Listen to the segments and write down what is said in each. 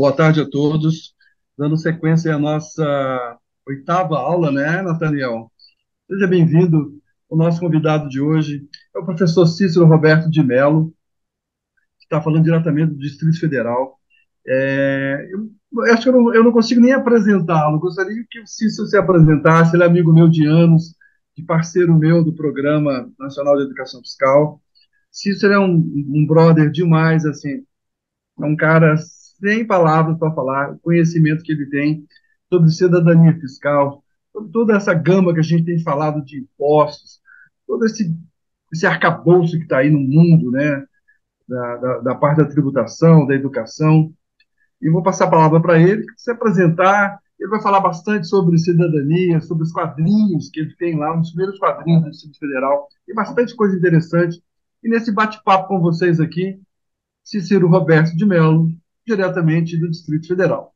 boa tarde a todos. Dando sequência à nossa oitava aula, né, Nathaniel? Seja bem-vindo. O nosso convidado de hoje é o professor Cícero Roberto de Mello, que está falando diretamente do Distrito Federal. É, eu acho que eu não, eu não consigo nem apresentá-lo. Gostaria que o Cícero se apresentasse. Ele é amigo meu de anos, de parceiro meu do Programa Nacional de Educação Fiscal. Cícero é um, um brother demais, assim, é um cara sem palavras para falar o conhecimento que ele tem sobre cidadania fiscal, sobre toda essa gama que a gente tem falado de impostos, todo esse, esse arcabouço que está aí no mundo, né? Da, da, da, parte da tributação, da educação. E vou passar a palavra para ele, se apresentar. Ele vai falar bastante sobre cidadania, sobre os quadrinhos que ele tem lá, nos primeiros quadrinhos do Distrito Federal. Tem bastante coisa interessante. E nesse bate-papo com vocês aqui, Cícero Roberto de Mello, diretamente do Distrito Federal.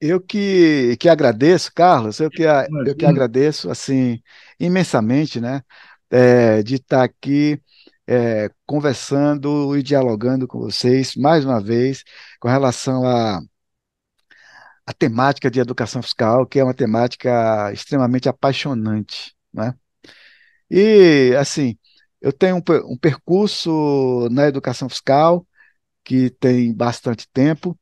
Eu que, que agradeço, Carlos, eu que, eu que agradeço assim imensamente, né, é, de estar aqui é, conversando e dialogando com vocês mais uma vez com relação a a temática de educação fiscal, que é uma temática extremamente apaixonante, né? E assim, eu tenho um, um percurso na educação fiscal que tem bastante tempo.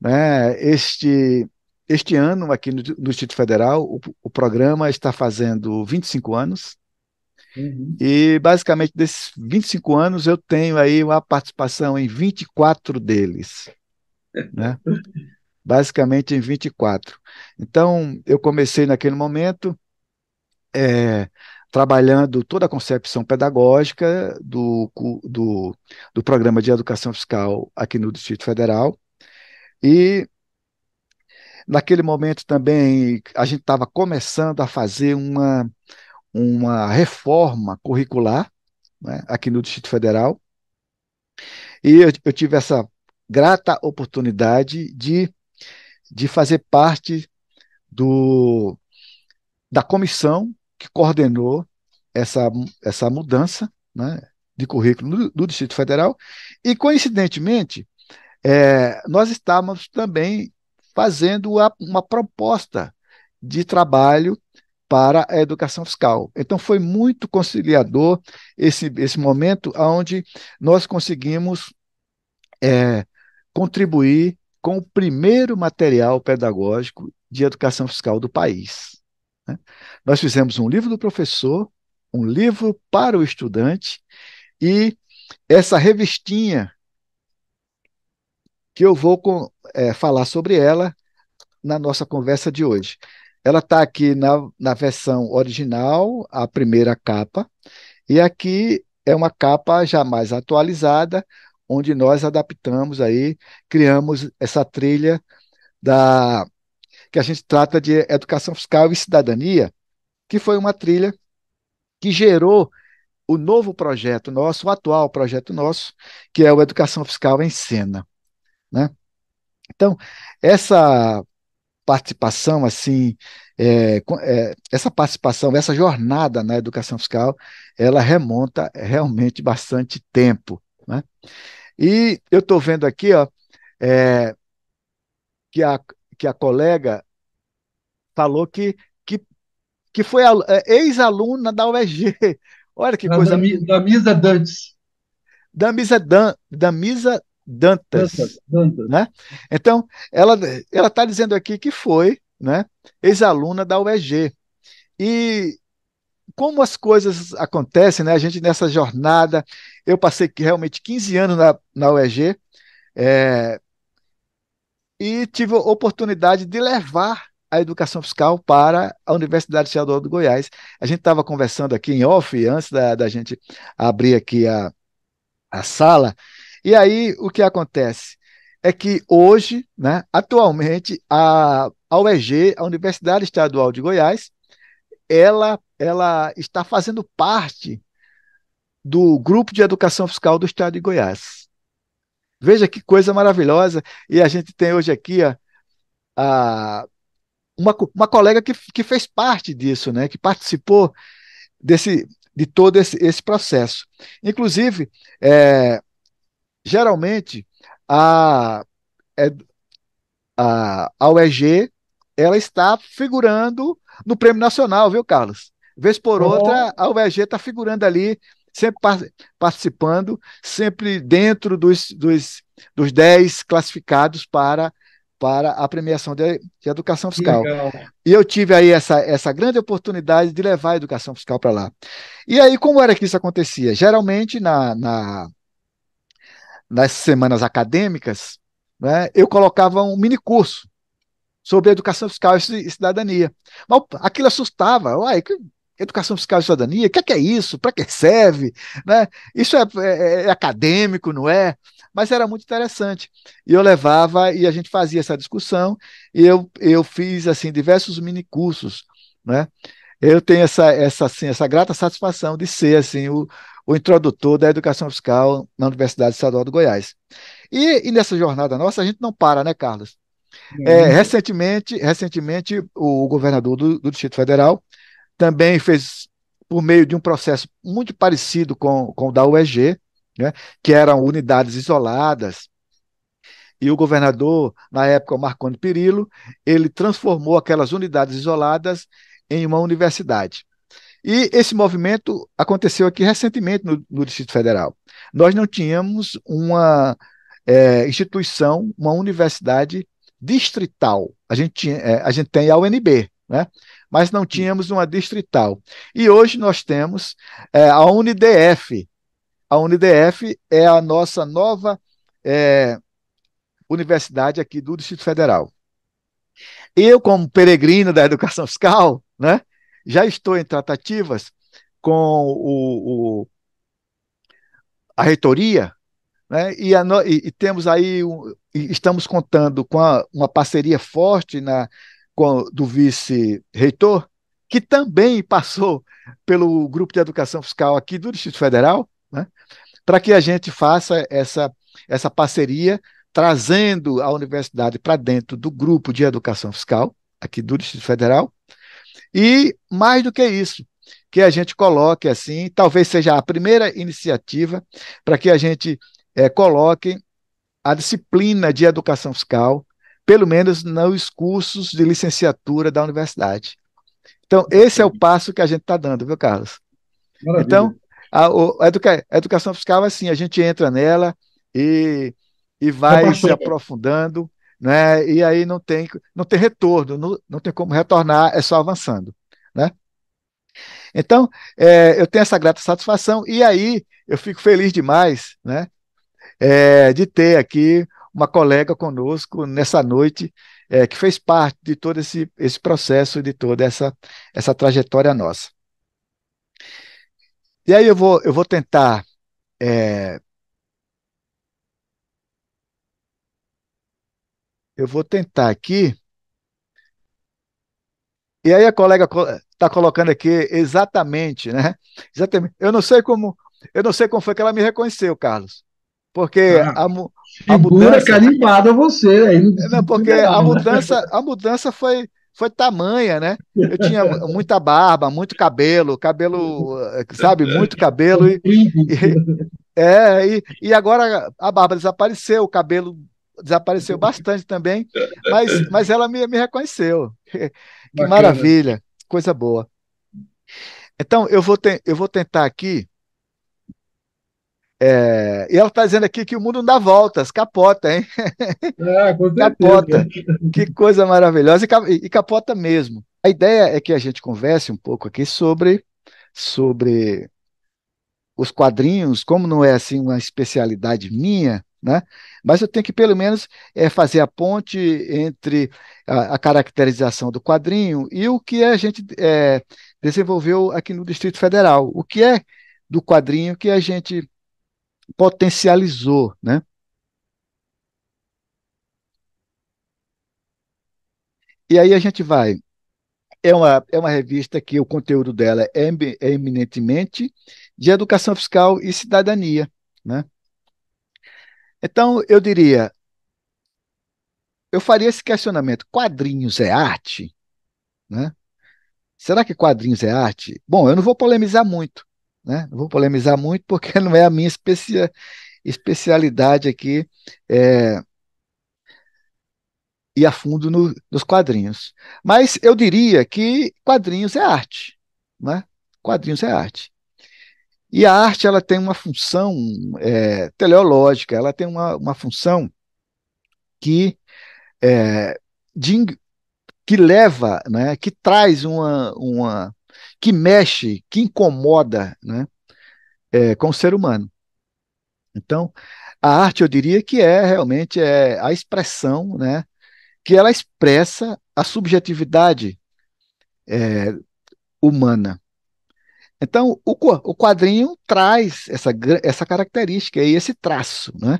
Né? Este, este ano, aqui no, no Distrito Federal, o, o, programa está fazendo 25 anos. Uhum. E basicamente desses 25 anos eu tenho aí uma participação em 24 deles. Né? basicamente em 24. Então, eu comecei naquele momento, é, trabalhando toda a concepção pedagógica do, do, do programa de educação fiscal aqui no Distrito Federal. E naquele momento também a gente estava começando a fazer uma, uma reforma curricular né, aqui no Distrito Federal. E eu, eu, tive essa grata oportunidade de, de fazer parte do, da comissão que coordenou essa, essa mudança né, de currículo do, do Distrito Federal. E, coincidentemente, é, nós estávamos também fazendo a, uma proposta de trabalho para a educação fiscal. Então, foi muito conciliador esse, esse momento onde nós conseguimos é, contribuir com o primeiro material pedagógico de educação fiscal do país. Né? Nós fizemos um livro do professor, um livro para o estudante e essa revistinha que eu vou com, é, falar sobre ela na nossa conversa de hoje. Ela está aqui na, na versão original, a primeira capa, e aqui é uma capa já mais atualizada, onde nós adaptamos aí, criamos essa trilha da que a gente trata de educação fiscal e cidadania, que foi uma trilha que gerou o novo projeto nosso, o atual projeto nosso, que é o Educação Fiscal em Cena. Né? Então, essa participação, assim, é, é, essa participação, essa jornada na educação fiscal, ela remonta realmente bastante tempo. Né? E eu estou vendo aqui ó, é, que, a, que a colega falou que, que, que foi é, ex-aluna da UEG. Olha que da, coisa. Da, Misa Dantes. Da Misa, Dan, da Misa Dantas, Dantas, Né? Então, ela está dizendo aqui que foi né, ex-aluna da UEG. E como as coisas acontecem, né? A gente nessa jornada, eu passei realmente 15 anos na, na UEG é, e tive a oportunidade de levar a educação fiscal para a Universidade Estadual do Goiás. A gente estava conversando aqui em off, antes da, da gente abrir aqui a, a sala, e aí o que acontece? É que hoje, né, atualmente, a, a UEG, a Universidade Estadual de Goiás, ela, ela está fazendo parte do Grupo de Educação Fiscal do Estado de Goiás. Veja que coisa maravilhosa! E a gente tem hoje aqui ó, a uma, uma colega que, que fez parte disso, né, que participou desse, de todo esse, esse processo. Inclusive, é, geralmente, a, é, a, a UEG ela está figurando no Prêmio Nacional, viu, Carlos? Vez por oh. outra, a UEG está figurando ali, sempre participando, sempre dentro dos, dos, dos 10 classificados para para a premiação de, de educação fiscal. Legal. E eu tive aí essa, essa grande oportunidade de levar a educação fiscal para lá. E aí, como era que isso acontecia? Geralmente, na, na nas semanas acadêmicas, né, eu colocava um mini curso sobre educação fiscal e cidadania. Mas aquilo assustava. Uai, que Educação Fiscal e Cidadania, o que é, que é isso? Para que serve? Né? Isso é, é, é, acadêmico, não é? Mas era muito interessante. E eu levava e a gente fazia essa discussão, e eu, eu fiz assim diversos minicursos. Né? Eu tenho essa, essa, assim, essa grata satisfação de ser assim o, o introdutor da educação fiscal na Universidade Estadual do Goiás. E, e nessa jornada nossa, a gente não para, né, Carlos? É, uhum. recentemente, recentemente, o governador do, do Distrito Federal também fez por meio de um processo muito parecido com, com o da UEG, né, que eram unidades isoladas. E o governador, na época, o Marconi Perillo, ele transformou aquelas unidades isoladas em uma universidade. E esse movimento aconteceu aqui recentemente no, no Distrito Federal. Nós não tínhamos uma é, instituição, uma universidade distrital. A gente, tinha, é, a gente tem a UNB, né? mas não tínhamos uma distrital. E hoje nós temos é, a UNIDF. A UNIDF é a nossa nova é, universidade aqui do Distrito Federal. Eu, como peregrino da educação fiscal, né, já estou em tratativas com o, o a reitoria, né, e, a, e, temos aí, um, estamos contando com a, uma parceria forte na, do vice-reitor, que também passou pelo grupo de educação fiscal aqui do Distrito Federal, né, para que a gente faça essa, essa parceria, trazendo a universidade para dentro do grupo de educação fiscal aqui do Distrito Federal. E mais do que isso, que a gente coloque assim, talvez seja a primeira iniciativa para que a gente é, coloque a disciplina de educação fiscal pelo menos nos cursos de licenciatura da universidade. Então, esse é o passo que a gente está dando, viu, Carlos? Maravilha. Então, a, a, educa, a, educação fiscal, assim, a gente entra nela e, e vai se aprofundando, né? e aí não tem, não tem retorno, não, não tem como retornar, é só avançando. Né? Então, é, eu tenho essa grata satisfação, e aí eu fico feliz demais né? É, de ter aqui uma colega conosco nessa noite, é, que fez parte de todo esse, esse processo, de toda essa, essa trajetória nossa. E aí eu vou, eu vou tentar é, eu vou tentar aqui. E aí a colega está colocando aqui exatamente, né? Exatamente. Eu não sei como, eu não sei como foi que ela me reconheceu, Carlos. Porque ah, a, mu a mudança. carimbada você, aí não, é, porque a né? mudança, a mudança foi, foi tamanha, né? Eu tinha muita barba, muito cabelo, cabelo, eh, sabe, muito cabelo. E, e é, e, e agora a barba desapareceu, o cabelo desapareceu bastante também, mas, mas ela me, me reconheceu. Que Bacana. maravilha, coisa boa. Então, eu vou, te, eu vou tentar aqui é, e ela está dizendo aqui que o mundo dá voltas, capota, hein? É, capota. Que coisa maravilhosa e, e, capota mesmo. A ideia é que a gente converse um pouco aqui sobre sobre os quadrinhos, como não é assim uma especialidade minha, né? Mas eu tenho que pelo menos é, fazer a ponte entre a, a, caracterização do quadrinho e o que a gente é, desenvolveu aqui no Distrito Federal. O que é do quadrinho que a gente potencializou, né? E aí a gente vai. É uma, é uma revista que o conteúdo dela é, é eminentemente de educação fiscal e cidadania, né? Então, eu diria, eu faria esse questionamento: quadrinhos é arte? Né? Será que quadrinhos é arte? Bom, eu não vou polemizar muito, né? Não vou polemizar muito porque não é a minha especia, especialidade aqui é, ir a fundo no, nos quadrinhos. Mas eu diria que quadrinhos é arte, né? Quadrinhos é arte. E a arte ela tem uma função é, teleológica, ela tem uma, uma função que é, de, que leva, né, que traz uma, uma que mexe, que incomoda né, é, com o ser humano. Então, a arte, eu diria que é realmente é a expressão, né, que ela expressa a subjetividade é, humana. Então, o, o quadrinho traz essa, essa característica e esse traço. Né?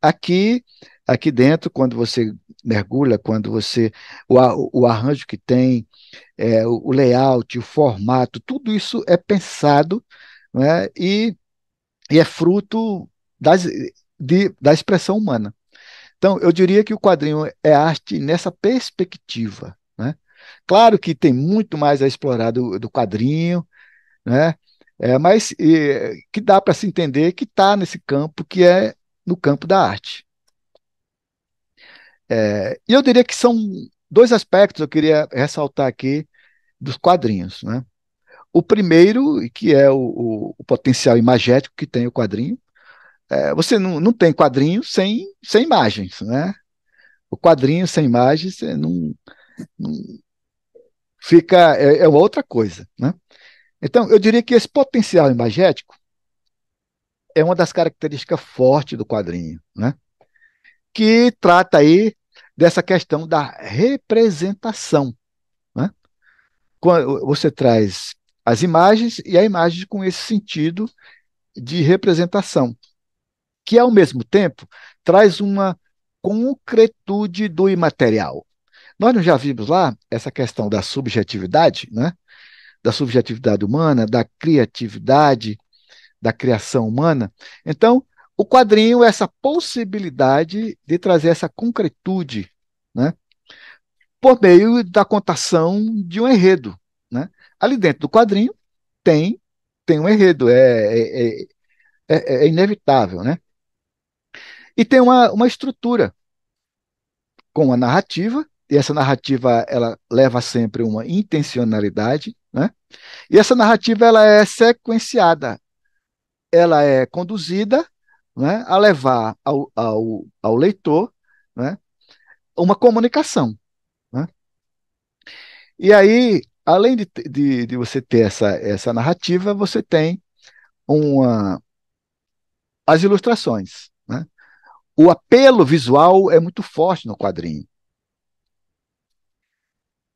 Aqui, aqui dentro, quando você mergulha, quando você. O, o arranjo que tem, é, o layout, o formato, tudo isso é pensado né, e, e é fruto das, de, da expressão humana. Então, eu diria que o quadrinho é arte nessa perspectiva. Né? Claro que tem muito mais a explorar do, do quadrinho, né? É, mas que dá para se entender que está nesse campo, que é no campo da arte. É, e eu diria que são dois aspectos eu queria ressaltar aqui dos quadrinhos. Né? O primeiro, que é o, o, o potencial imagético que tem o quadrinho, é, você não, não tem quadrinho sem, sem imagens. Né? O quadrinho sem imagens não, não fica é, é outra coisa. Né? Então, eu diria que esse potencial imagético é uma das características fortes do quadrinho, né? que trata aí dessa questão da representação. Né? Você traz as imagens e a imagem com esse sentido de representação, que ao mesmo tempo traz uma concretude do imaterial. Nós já vimos lá essa questão da subjetividade, né? da subjetividade humana, da criatividade, da criação humana. Então, o quadrinho é essa possibilidade de trazer essa concretude, né? Por meio da contação de um enredo, né? Ali dentro do quadrinho tem tem um enredo, é, é, é, é inevitável, né? E tem uma, uma estrutura com uma narrativa, e essa narrativa ela leva sempre uma intencionalidade, né? E essa narrativa ela é sequenciada, ela é conduzida né, a levar ao, ao, ao leitor né, uma comunicação. Né? E aí, além de, de, de, você ter essa, essa narrativa, você tem uma, as ilustrações. Né? O apelo visual é muito forte no quadrinho.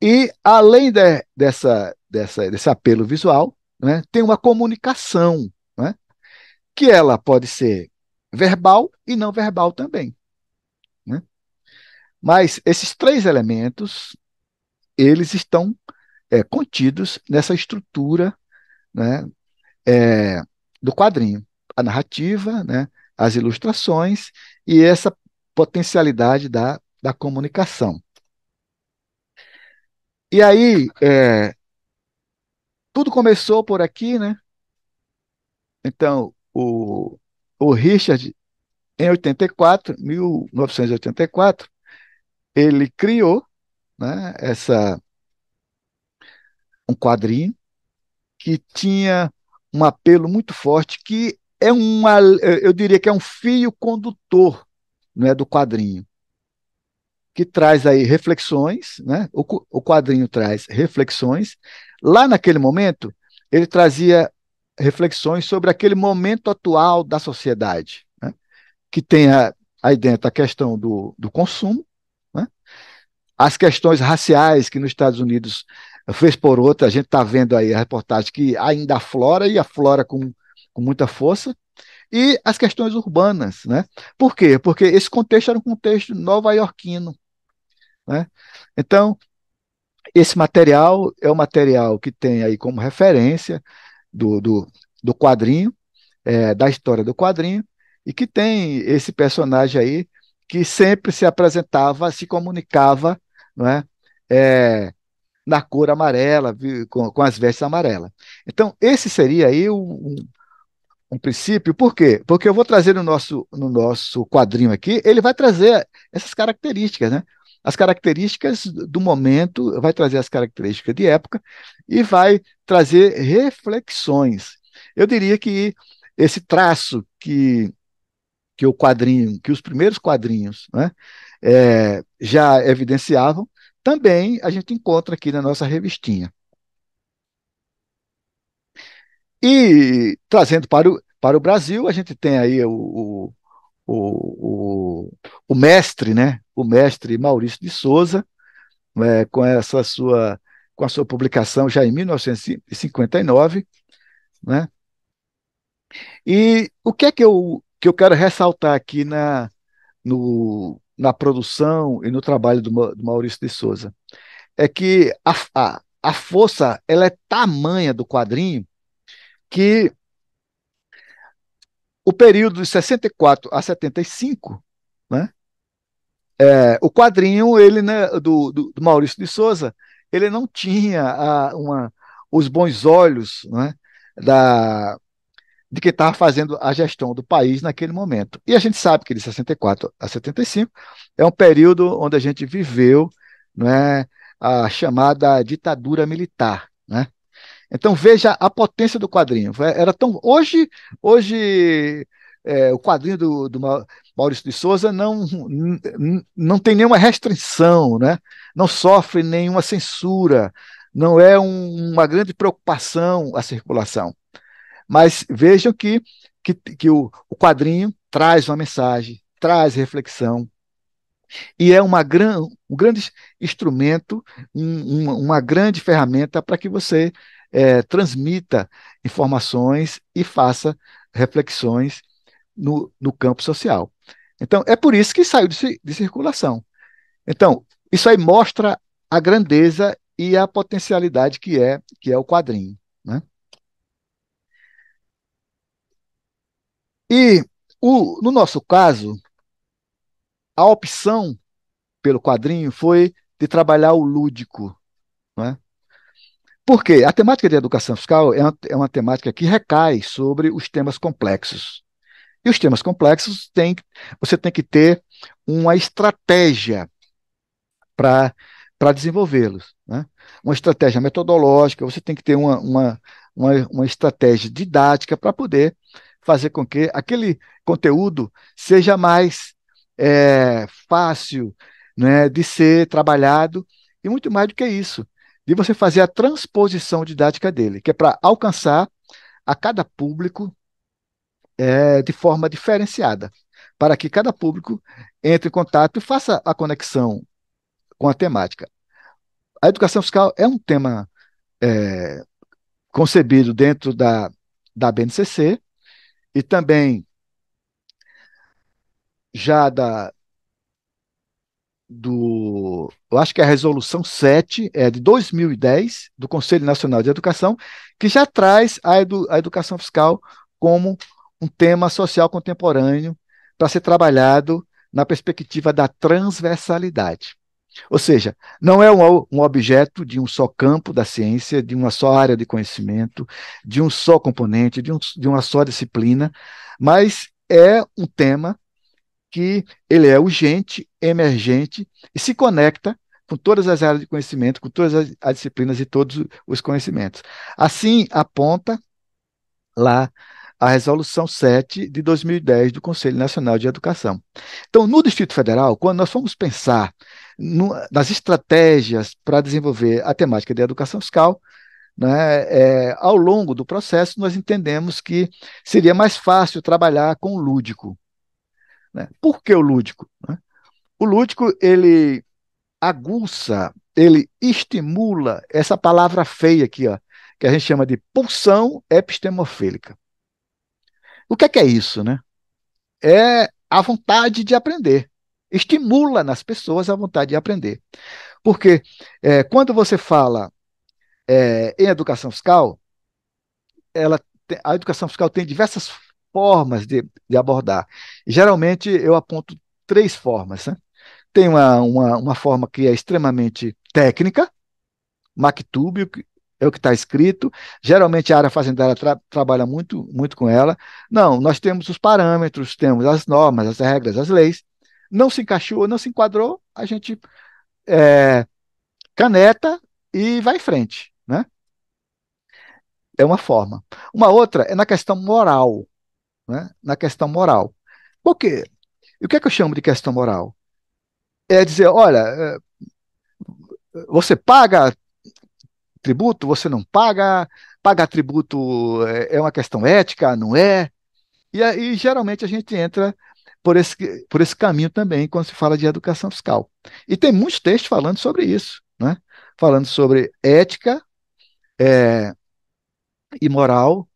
E além de, dessa, dessa, desse apelo visual, né, tem uma comunicação, né, que ela pode ser verbal e não verbal também. Né? Mas esses três elementos, eles estão é, contidos nessa estrutura né, é, do quadrinho. A narrativa, né, as ilustrações e essa potencialidade da, da comunicação. E aí, é, tudo começou por aqui, né? Então, o, o Richard, em 84, 1984, ele criou né, essa, um quadrinho que tinha um apelo muito forte, que é uma, eu diria que é um fio condutor não é, do quadrinho, que traz aí reflexões, né, o, o quadrinho traz reflexões. Lá naquele momento, ele trazia reflexões sobre aquele momento atual da sociedade, né? que tenha aí dentro a questão do, do consumo, né? as questões raciais que nos Estados Unidos fez por outra, a gente está vendo aí a reportagem que ainda aflora e aflora com, com muita força, e as questões urbanas. Né? Por quê? Porque esse contexto era um contexto nova-iorquino. Né? Então, esse material é um material que tem aí como referência do, do, do quadrinho, é, da história do quadrinho, e que tem esse personagem aí que sempre se apresentava, se comunicava não é, é na cor amarela, com, com as vestes amarelas. Então, esse seria aí um, um princípio, por quê? Porque eu vou trazer no nosso, no nosso quadrinho aqui, ele vai trazer essas características, né? as características do momento, vai trazer as características de época e vai trazer reflexões. Eu diria que esse traço que, que o quadrinho, que os primeiros quadrinhos né, é, já evidenciavam, também a gente encontra aqui na nossa revistinha. E trazendo para o, para o Brasil, a gente tem aí o, o o, o, o mestre, né? O mestre Maurício de Souza, é, com essa sua com a sua publicação já em 1959, né? E o que é que eu, que eu quero ressaltar aqui na, no, na produção e no trabalho do, do Maurício de Souza? É que a, a, a força ela é tamanha do quadrinho que o período de 64 a 75, né? É, o quadrinho ele né, do, do, do, Maurício de Souza ele não tinha a, uma, os bons olhos né, da, de quem estava fazendo a gestão do país naquele momento. E a gente sabe que de 64 a 75 é um período onde a gente viveu né, a chamada ditadura militar. Né? Então veja a potência do quadrinho. Era tão hoje hoje é, o quadrinho do, do, Maurício de Souza não, não tem nenhuma restrição, né? não sofre nenhuma censura, não é um, uma grande preocupação a circulação. Mas vejam que, que, que o, o quadrinho traz uma mensagem, traz reflexão, e é uma gran, um grande instrumento, um, uma, uma grande ferramenta para que você é, transmita informações e faça reflexões no, no campo social. Então, é por isso que saiu de, de circulação. Então, isso aí mostra a grandeza e a potencialidade que é, que é o quadrinho. Né? E o, no nosso caso, a opção pelo quadrinho foi de trabalhar o lúdico. é? Porque a temática de educação fiscal é uma, é uma temática que recai sobre os temas complexos. E os temas complexos tem, você tem que ter uma estratégia para para desenvolvê-los. Né? Uma estratégia metodológica, você tem que ter uma, uma, uma, uma estratégia didática para poder fazer com que aquele conteúdo seja mais é, fácil né, de ser trabalhado e muito mais do que isso de você fazer a transposição didática dele, que é para alcançar a cada público é, de forma diferenciada, para que cada público entre em contato e faça a conexão com a temática. A educação fiscal é um tema é, concebido dentro da, da BNCC e também já da, do, eu acho que é a resolução 7 é, de 2010 do Conselho Nacional de Educação, que já traz a, edu, a educação fiscal como um tema social contemporâneo para ser trabalhado na perspectiva da transversalidade. Ou seja, não é um, um objeto de um só campo da ciência, de uma só área de conhecimento, de um só componente, de, um, de uma só disciplina, mas é um tema que ele é urgente, emergente e se conecta com todas as áreas de conhecimento, com todas as, as disciplinas e todos os conhecimentos. Assim aponta lá a resolução 7 de 2010 do Conselho Nacional de Educação. Então, no Distrito Federal, quando nós fomos pensar no, nas estratégias para desenvolver a temática de educação fiscal, né, é, ao longo do processo, nós entendemos que seria mais fácil trabalhar com o lúdico. Né? Por que o lúdico? Né? O lúdico, ele aguça, ele estimula essa palavra feia aqui, ó, que a gente chama de pulsão epistemofílica. O que é, que é isso, né? É a vontade de aprender. Estimula nas pessoas a vontade de aprender. Porque é, quando você fala é, em educação fiscal, ela, a educação fiscal tem diversas formas de, de abordar. Geralmente eu aponto três formas. Né? Tem uma, uma, uma forma que é extremamente técnica, Mactube, é o que está escrito. Geralmente a área fazendária tra trabalha muito, muito com ela. Não, nós temos os parâmetros, temos as normas, as regras, as leis. Não se encaixou, não se enquadrou, a gente é, caneta e vai em frente. Né? É uma forma. Uma outra é na questão moral né, na questão moral. Por quê? E o que é que eu chamo de questão moral? É dizer, olha, eh, você paga tributo, você não paga, pagar tributo eh, é uma questão ética, não é? E, aí, geralmente a gente entra por esse, por esse caminho também quando se fala de educação fiscal. E tem muitos textos falando sobre isso, né? falando sobre ética é, e moral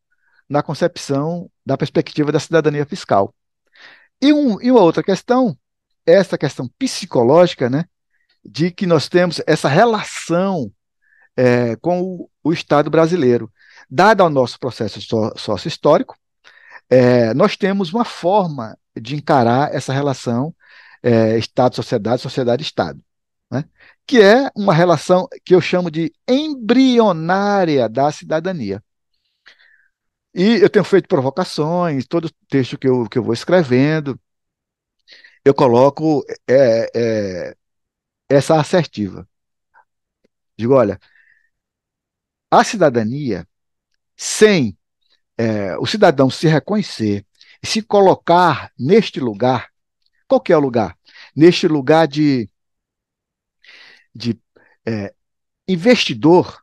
na concepção da perspectiva da cidadania fiscal. E, um, e uma outra questão, essa questão psicológica, né, de que nós temos essa relação é, com o, o, Estado brasileiro. Dado ao nosso processo so, sócio-histórico, é, nós temos uma forma de encarar essa relação é, Estado-sociedade, sociedade-Estado, né? que é uma relação que eu chamo de embrionária da cidadania. E eu tenho feito provocações, todo texto que eu, que eu vou escrevendo, eu coloco é, é, essa assertiva. Digo, olha, a cidadania, sem é, o cidadão se reconhecer e se colocar neste lugar, qualquer é lugar, neste lugar de, de é, investidor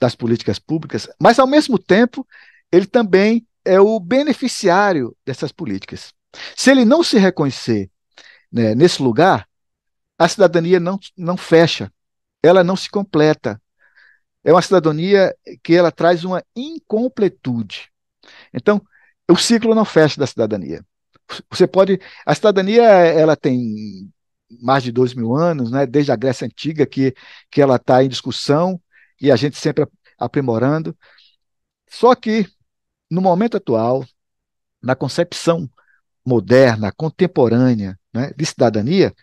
das políticas públicas, mas ao mesmo tempo ele também é o beneficiário dessas políticas. Se ele não se reconhecer né, nesse lugar, a cidadania não, não fecha, ela não se completa. É uma cidadania que ela traz uma incompletude. Então, o ciclo não fecha da cidadania. Você pode, a cidadania ela tem mais de dois mil anos, né, desde a Grécia antiga que que ela está em discussão e a gente sempre aprimorando. Só que no momento atual, na concepção moderna, contemporânea né, de cidadania,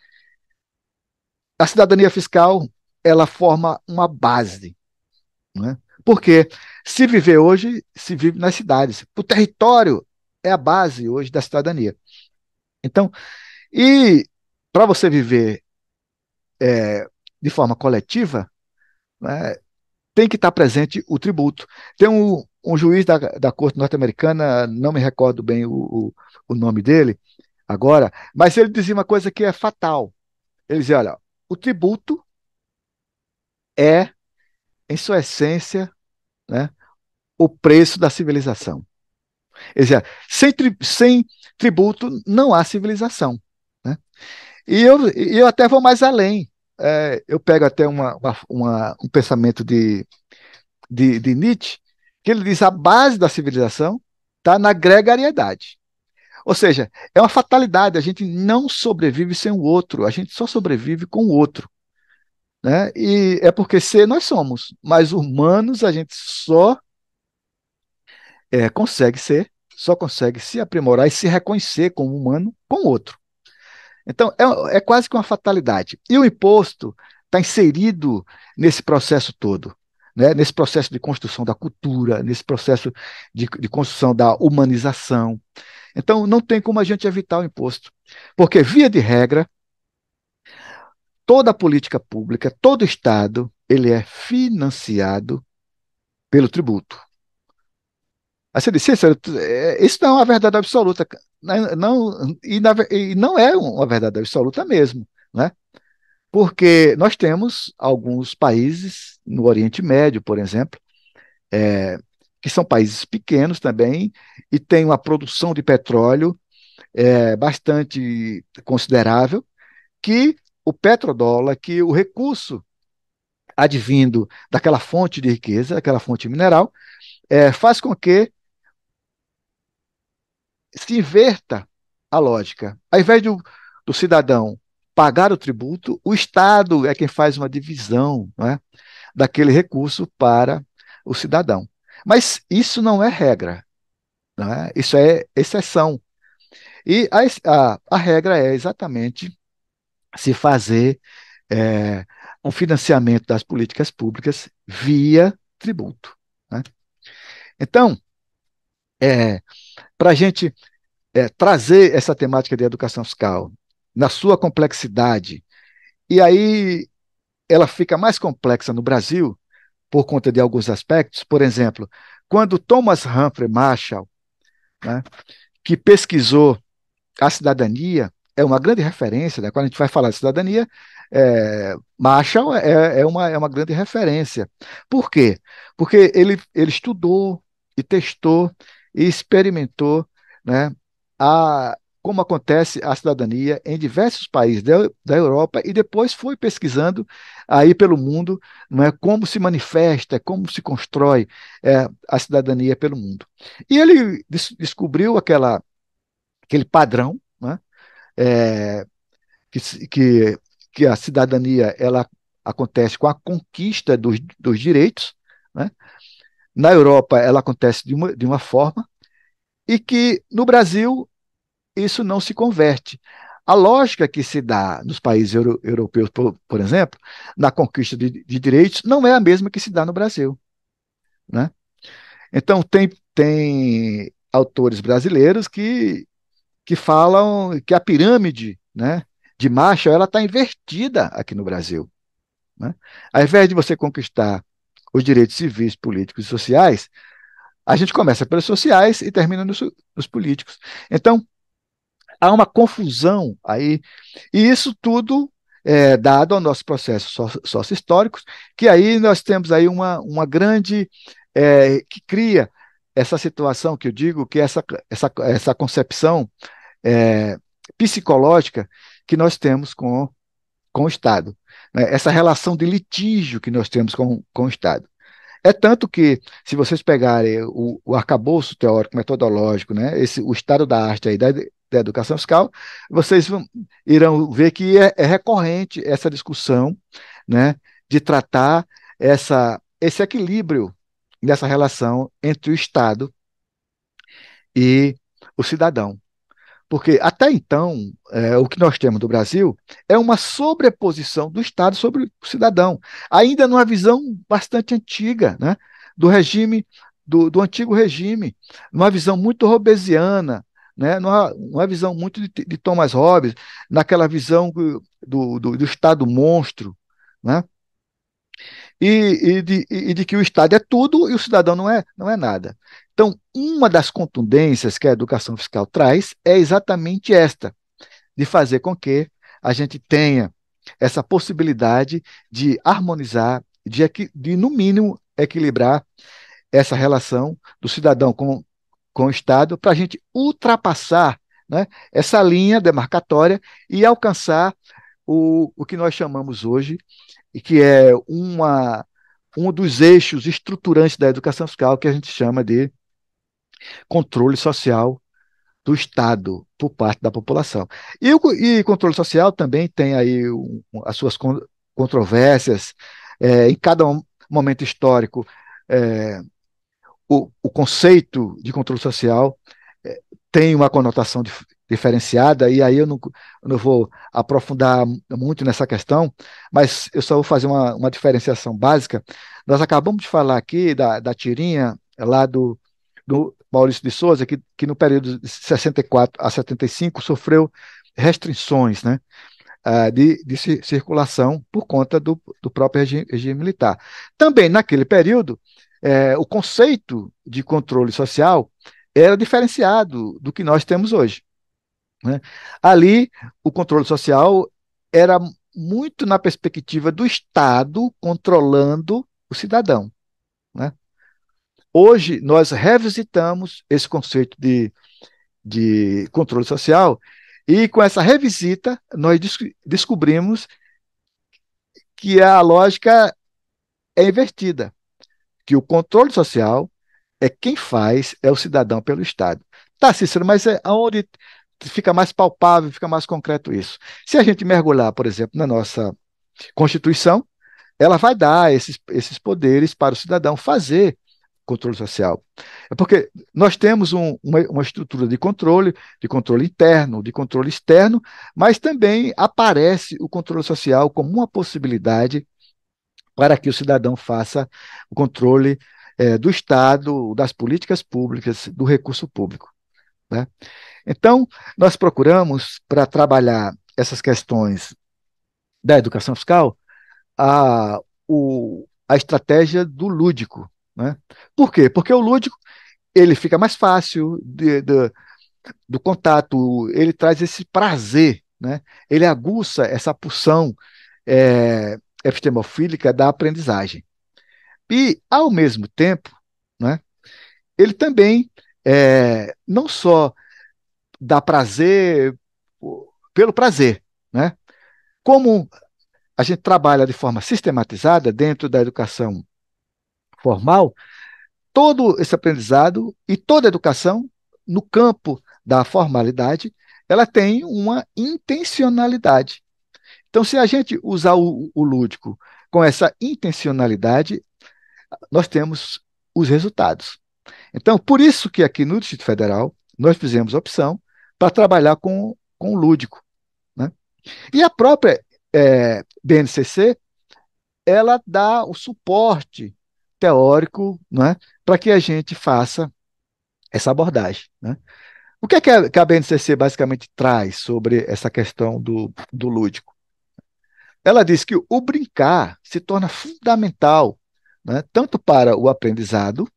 a cidadania fiscal ela forma uma base. Né? Porque se viver hoje, se vive nas cidades. O território é a base hoje da cidadania. Então, e para você viver é, de forma coletiva, né, tem que estar presente o tributo. Tem um, um juiz da, da corte norte-americana, não me recordo bem o, o, o, nome dele agora, mas ele dizia uma coisa que é fatal. Ele dizia: olha, o tributo é, em sua essência, né, o preço da civilização. Ele dizia: sem, tri, sem tributo não há civilização. Né? E eu, eu até vou mais além. É, eu pego até uma, uma, uma, um pensamento de, de, de Nietzsche que ele diz a base da civilização está na gregariedade. Ou seja, é uma fatalidade, a gente não sobrevive sem o outro, a gente só sobrevive com o outro. Né? E é porque ser nós somos, mas humanos a gente só é, consegue ser, só consegue se aprimorar e se reconhecer como humano com o outro. Então, é, é quase que uma fatalidade. E o imposto está inserido nesse processo todo né, nesse processo de construção da cultura, nesse processo de, de construção da humanização. Então, não tem como a gente evitar o imposto, porque, via de regra, toda política pública, todo Estado, ele é financiado pelo tributo. Aí você disse, é, isso não é uma verdade absoluta, né, não, e, na, e não é uma verdade absoluta mesmo. Né? Porque nós temos alguns países, no Oriente Médio, por exemplo, é, que são países pequenos também, e têm uma produção de petróleo é, bastante considerável, que o petrodólar, que o recurso advindo daquela fonte de riqueza, daquela fonte mineral, é, faz com que se inverta a lógica. Ao invés do, do cidadão pagar o tributo, o Estado é quem faz uma divisão é? daquele recurso para o cidadão. Mas isso não é regra, não é? isso é exceção. E a, a, a regra é exatamente se fazer é, um financiamento das políticas públicas via tributo. Né? Então, é, para a gente é, trazer essa temática de educação fiscal na sua complexidade. E aí ela fica mais complexa no Brasil por conta de alguns aspectos. Por exemplo, quando Thomas Humphrey Marshall, né, que pesquisou a cidadania, é uma grande referência, né? quando a gente vai falar de cidadania, é, Marshall é, é, é uma, é uma grande referência. Por quê? Porque ele, ele estudou e testou e experimentou né, a, como acontece a cidadania em diversos países da, da Europa, e depois foi pesquisando aí pelo mundo não é, como se manifesta, como se constrói é, a cidadania pelo mundo. E ele des descobriu aquela, aquele padrão né, é, que, que, que, a cidadania ela acontece com a conquista dos, dos direitos. Né? Na Europa, ela acontece de uma, de uma forma, e que no Brasil isso não se converte. A lógica que se dá nos países euro, europeus, por, por, exemplo, na conquista de, de, direitos, não é a mesma que se dá no Brasil. Né? Então, tem, tem autores brasileiros que, que falam que a pirâmide né, de Marshall ela está invertida aqui no Brasil. Né? Ao invés de você conquistar os direitos civis, políticos e sociais, a gente começa pelos sociais e termina nos, nos políticos. Então, há uma confusão aí. E isso tudo é, dado ao nosso processo sócio-histórico, que aí nós temos aí uma, uma grande. É, que cria essa situação que eu digo, que é essa, essa, essa concepção é, psicológica que nós temos com, com o Estado, né? essa relação de litígio que nós temos com, com o Estado. É tanto que, se vocês pegarem o, o arcabouço teórico, metodológico, né, esse, o estado da arte aí, da, da educação fiscal, vocês irão ver que é, é recorrente essa discussão né, de tratar essa, esse equilíbrio nessa relação entre o Estado e o cidadão. Porque até então, é, o que nós temos do Brasil é uma sobreposição do Estado sobre o cidadão, ainda numa visão bastante antiga né, do regime, do, do antigo regime, numa visão muito robesiana, né? numa, visão muito de, de, Thomas Hobbes, naquela visão do, do, do Estado monstro, né? E, e, de, e, de, que o Estado é tudo e o cidadão não é, não é nada. Então, uma das contundências que a educação fiscal traz é exatamente esta, de fazer com que a gente tenha essa possibilidade de harmonizar, de, de no mínimo equilibrar essa relação do cidadão com com o Estado para a gente ultrapassar né, essa linha demarcatória e alcançar o, o que nós chamamos hoje, e que é uma, um dos eixos estruturantes da educação fiscal, que a gente chama de controle social do Estado por parte da população. E, o, e controle social também tem aí um, as suas controvérsias. É, em cada momento histórico, é, o, o conceito de controle social é, tem uma conotação dif diferenciada, e aí eu não, não vou aprofundar muito nessa questão, mas eu só vou fazer uma, uma diferenciação básica. Nós acabamos de falar aqui da, da tirinha lá do, do Maurício de Souza, que, que no período de 64 a 75 sofreu restrições né, ah, de, de circulação por conta do, do próprio regime, regime militar. Também naquele período é, o conceito de controle social era diferenciado do que nós temos hoje. Né? Ali, o controle social era muito na perspectiva do Estado controlando o cidadão. Né? Hoje, nós revisitamos esse conceito de, de controle social e, com essa revisita, nós descobrimos que a lógica é invertida que o controle social é quem faz, é o cidadão pelo Estado. Tá, Cícero, mas é onde fica mais palpável, fica mais concreto isso. Se a gente mergulhar, por exemplo, na nossa Constituição, ela vai dar esses, esses poderes para o cidadão fazer controle social. É porque nós temos um, uma, uma, estrutura de controle, de controle interno, de controle externo, mas também aparece o controle social como uma possibilidade para que o cidadão faça o controle é, do Estado, das políticas públicas, do recurso público. Né? Então, nós procuramos, para trabalhar essas questões da educação fiscal, a, o, a estratégia do lúdico. Né? Por quê? Porque o lúdico ele fica mais fácil de, de, do contato, ele traz esse prazer, né? ele aguça essa pulsão é, epistemofílica da aprendizagem. E, ao mesmo tempo, né, ele também é, não só dá prazer pelo prazer, né, como a gente trabalha de forma sistematizada dentro da educação formal, todo esse aprendizado e toda educação no campo da formalidade, ela tem uma intencionalidade. Então, se a gente usar o, o lúdico com essa intencionalidade, nós temos os resultados. Então, por isso que aqui no Distrito Federal nós fizemos a opção para trabalhar com, com o lúdico. Né? E a própria é, BNCC, ela dá o suporte teórico né, para que a gente faça essa abordagem. Né? O que, é a, que a BNCC basicamente traz sobre essa questão do, do lúdico? Ela diz que o brincar se torna fundamental, né, tanto para o aprendizado,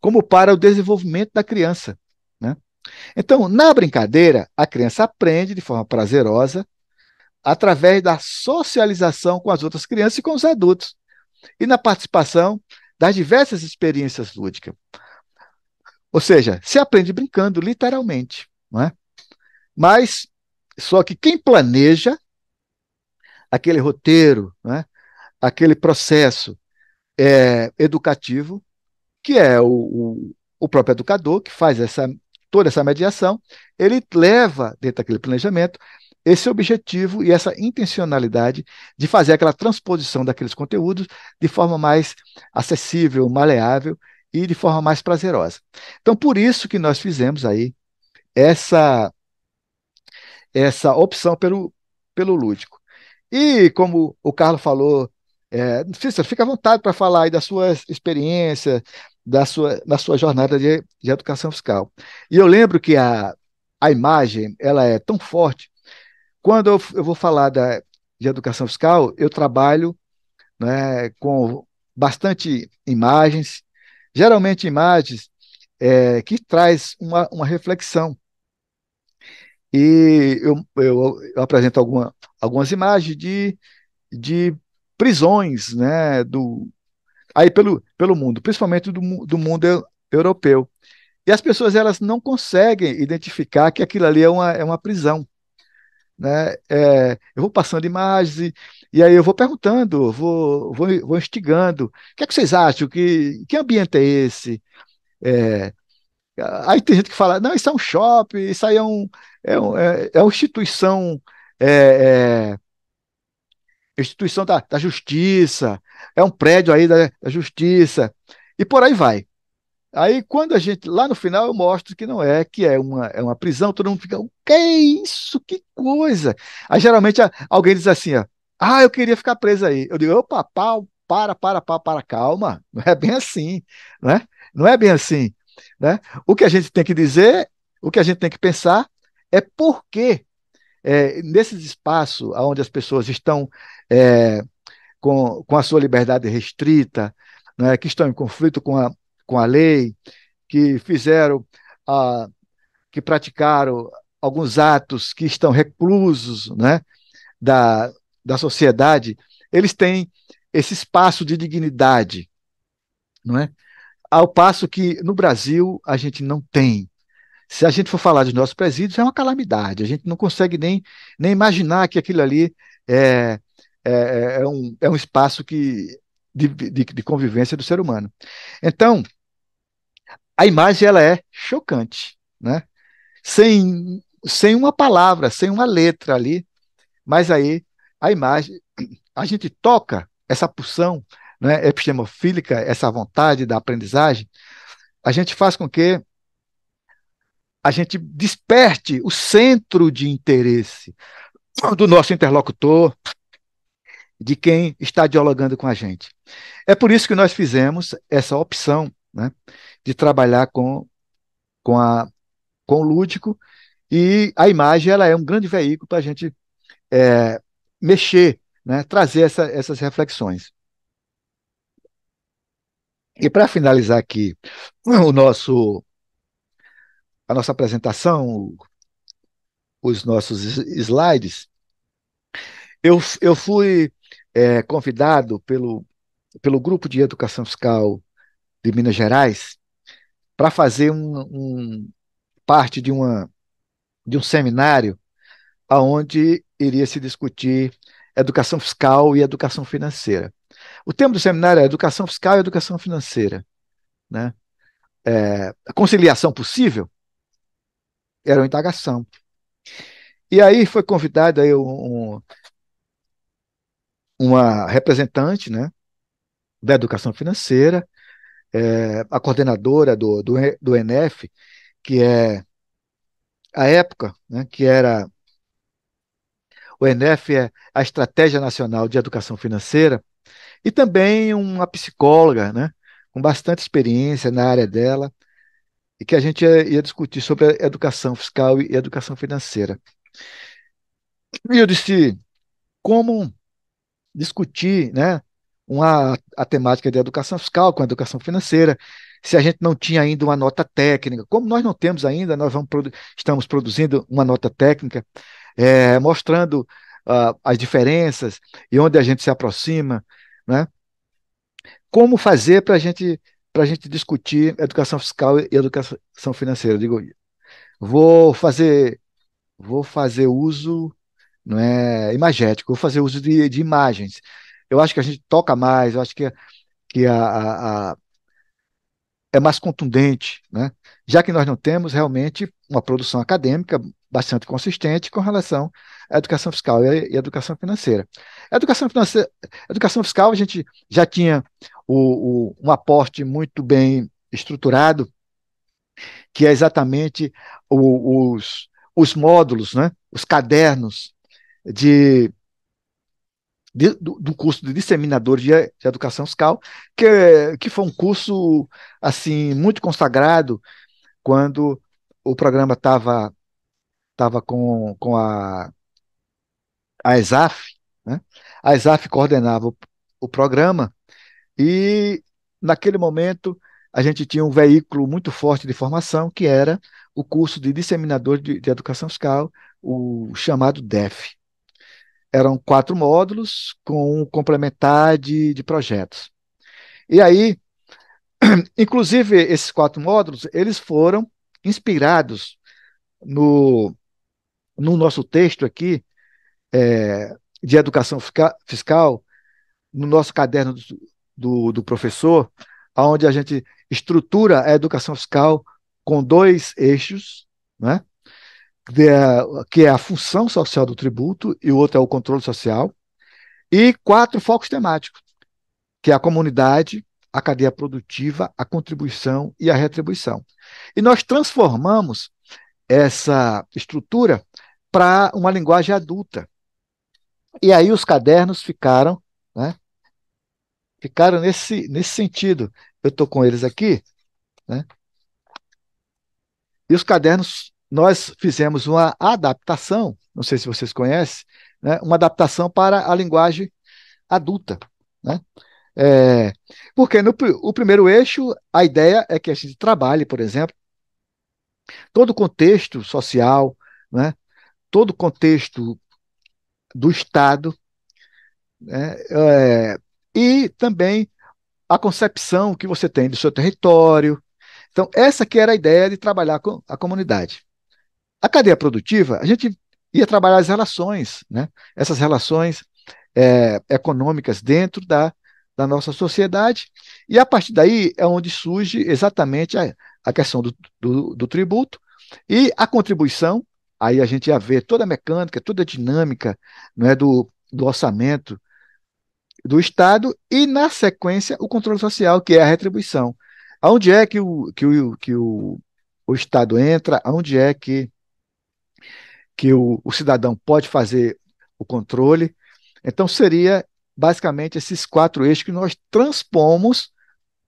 como para o desenvolvimento da criança. Né? Então, na brincadeira, a criança aprende de forma prazerosa, através da socialização com as outras crianças e com os adultos, e na participação das diversas experiências lúdicas. Ou seja, se aprende brincando, literalmente. Não é? Mas, só que quem planeja aquele roteiro, né, aquele processo é, educativo, que é o, o, o, próprio educador que faz essa, toda essa mediação, ele leva dentro daquele planejamento esse objetivo e essa intencionalidade de fazer aquela transposição daqueles conteúdos de forma mais acessível, maleável e de forma mais prazerosa. Então, por isso que nós fizemos aí essa essa opção pelo, pelo lúdico. E como o Carlos falou, é, Cícero, fica à vontade para falar aí da sua experiência, da sua, da sua jornada de, de educação fiscal. E eu lembro que a, a imagem ela é tão forte. Quando eu, eu vou falar da, de educação fiscal, eu trabalho né, com bastante imagens, geralmente imagens é, que traz uma, uma reflexão e eu, eu, eu apresento alguma, algumas imagens de, de prisões né, do, aí pelo, pelo mundo, principalmente do, do mundo europeu. E as pessoas elas não conseguem identificar que aquilo ali é uma, é uma prisão. Né? É, eu vou passando imagens e, e, aí eu vou perguntando, vou, vou, vou instigando. O que, é que vocês acham? Que, que ambiente é esse? É, Aí tem gente que fala, não, isso é um shopping, isso aí é, um, é, um, é, é uma instituição. É, é, instituição da, da, justiça, é um prédio aí da, da, justiça, e por aí vai. Aí quando a gente, lá no final eu mostro que não é, que é uma, é uma prisão, todo mundo fica, o que é isso, que coisa? Aí geralmente alguém diz assim, ó, ah, eu queria ficar preso aí. Eu digo, opa, pau, para, para, para, para, calma, não é bem assim, né? Não é bem assim. Né? O que a gente tem que dizer, o que a gente tem que pensar é por que é, nesses espaços onde as pessoas estão é, com, com a sua liberdade restrita, né, que estão em conflito com a, com a lei, que fizeram, a, que praticaram alguns atos que estão reclusos né, da, da sociedade, eles têm esse espaço de dignidade, não é? Ao passo que no Brasil a gente não tem. Se a gente for falar dos nossos presídios, é uma calamidade. A gente não consegue nem, nem imaginar que aquilo ali é, é, é um, é um espaço que, de, de, de convivência do ser humano. Então, a imagem ela é chocante, né? Sem, sem uma palavra, sem uma letra ali, mas aí a imagem, a gente toca essa pulsão, né, epistemofílica, essa vontade da aprendizagem, a gente faz com que a gente desperte o centro de interesse do nosso interlocutor, de quem está dialogando com a gente. É por isso que nós fizemos essa opção né, de trabalhar com, com, a, com o lúdico, e a imagem ela é um grande veículo para a gente é, mexer, né, trazer essa, essas reflexões. E para finalizar aqui o nosso a nossa apresentação, os nossos slides, eu, eu fui é, convidado pelo, pelo grupo de educação fiscal de Minas Gerais para fazer um, um, parte de uma de um seminário aonde iria se discutir educação fiscal e educação financeira. O tema do seminário é educação fiscal e educação financeira. Né? É, a conciliação possível era uma indagação. E aí foi convidada aí um, uma representante né, da educação financeira, é, a coordenadora do, do, do ENEF, que é a época né, que era o ENEF é a Estratégia Nacional de Educação Financeira, e também uma psicóloga, né, com bastante experiência na área dela, e que a gente ia, ia discutir sobre educação fiscal e educação financeira. E eu disse como discutir, né, uma, a temática de educação fiscal com a educação financeira, se a gente não tinha ainda uma nota técnica. Como nós não temos ainda, nós vamos, estamos produzindo uma nota técnica, é, mostrando uh, as diferenças e onde a gente se aproxima né? Como fazer para gente, a gente discutir educação fiscal e educação financeira? Eu digo, vou fazer, vou fazer uso não é, imagético, vou fazer uso de, de imagens. Eu acho que a gente toca mais, eu acho que, que a, a, a é mais contundente, né? já que nós não temos realmente uma produção acadêmica bastante consistente com relação é a educação fiscal e a educação financeira. A educação, financeira, a educação fiscal, a gente já tinha o, o, um aporte muito bem estruturado, que é exatamente o, os, os módulos, né, os cadernos de, de do, do, curso de disseminador de, de educação fiscal, que, que foi um curso assim muito consagrado quando o programa estava tava com, com a a ESAF, né? a ESAF coordenava o, o programa e naquele momento a gente tinha um veículo muito forte de formação que era o curso de disseminador de, de educação fiscal, o chamado DEF. Eram quatro módulos com um complementar de, de projetos. E aí, inclusive, esses quatro módulos, eles foram inspirados no, no nosso texto aqui, é, de educação fiscal no nosso caderno do, do, do professor, onde a gente estrutura a educação fiscal com dois eixos, né? É, que é a função social do tributo e o outro é o controle social, e quatro focos temáticos, que é a comunidade, a cadeia produtiva, a contribuição e a retribuição. E nós transformamos essa estrutura para uma linguagem adulta, e aí os cadernos ficaram, né? Ficaram nesse, nesse sentido. Eu estou com eles aqui, né? E os cadernos, nós fizemos uma adaptação, não sei se vocês conhecem, né? uma adaptação para a linguagem adulta. Né? É, porque no o primeiro eixo, a ideia é que a gente trabalhe, por exemplo, todo o contexto social, né? todo o contexto do Estado, né? é, e também a concepção que você tem do seu território. Então, essa que era a ideia de trabalhar com a comunidade. A cadeia produtiva, a gente ia trabalhar as relações, né? essas relações é, econômicas dentro da, da nossa sociedade, e a partir daí é onde surge exatamente a, a questão do, do, do tributo e a contribuição Aí a gente ia ver toda a mecânica, toda a dinâmica não é, do, do orçamento do Estado e, na sequência, o controle social, que é a retribuição. Aonde é que o, que o, que o, o Estado entra, aonde é que, que o, o cidadão pode fazer o controle. Então, seria basicamente esses quatro eixos que nós transpomos